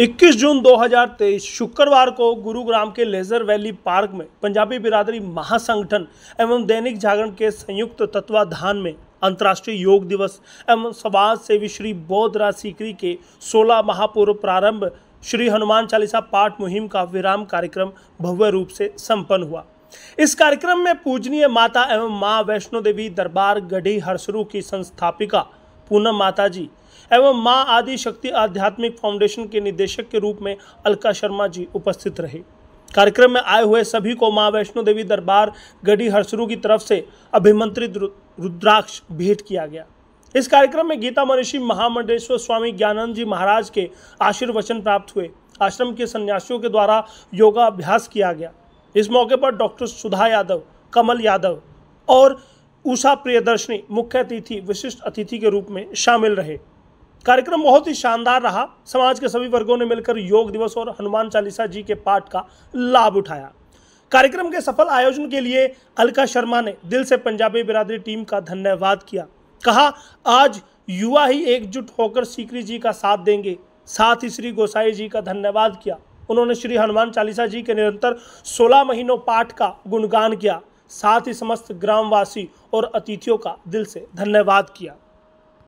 21 जून 2023 शुक्रवार को गुरुग्राम के लेजर वैली पार्क में पंजाबी बिरादरी महासंगठन एवं दैनिक जागरण के संयुक्त तत्वाधान में अंतर्राष्ट्रीय योग दिवस एवं समाज सेवी श्री बोधराज सीकरी के 16 महापूर्व प्रारंभ श्री हनुमान चालीसा पाठ मुहिम का विराम कार्यक्रम भव्य रूप से संपन्न हुआ इस कार्यक्रम में पूजनीय माता एवं माँ वैष्णो देवी दरबार गढ़ी हरसरू की संस्थापिका पूनम माता जी एवं माँ आदि शक्ति आध्यात्मिक फाउंडेशन के निदेशक के रूप में अलका शर्मा जी उपस्थित रहे कार्यक्रम में आए हुए सभी को माँ वैष्णो देवी दरबार गढ़ी हरसरू की तरफ से अभिमंत्रित रुद्राक्ष भेंट किया गया इस कार्यक्रम में गीता मनीषि महामंडेश्वर स्वामी ज्ञानंद जी महाराज के आशीर्वचन प्राप्त हुए आश्रम के सन्यासियों के द्वारा योगाभ्यास किया गया इस मौके पर डॉक्टर सुधा यादव कमल यादव और उषा प्रियदर्शनी मुख्य अतिथि विशिष्ट अतिथि के रूप में शामिल रहे कार्यक्रम बहुत ही शानदार रहा समाज के सभी वर्गों ने मिलकर योग दिवस और हनुमान चालीसा जी के पाठ का लाभ उठाया कार्यक्रम के सफल आयोजन के लिए अलका शर्मा ने दिल से पंजाबी बिरादरी टीम का धन्यवाद किया कहा आज युवा ही एकजुट होकर सीकरी जी का साथ देंगे साथ ही श्री गोसाई जी का धन्यवाद किया उन्होंने श्री हनुमान चालीसा जी के निरंतर 16 महीनों पाठ का गुणगान किया साथ ही समस्त ग्रामवासी और अतिथियों का दिल से धन्यवाद किया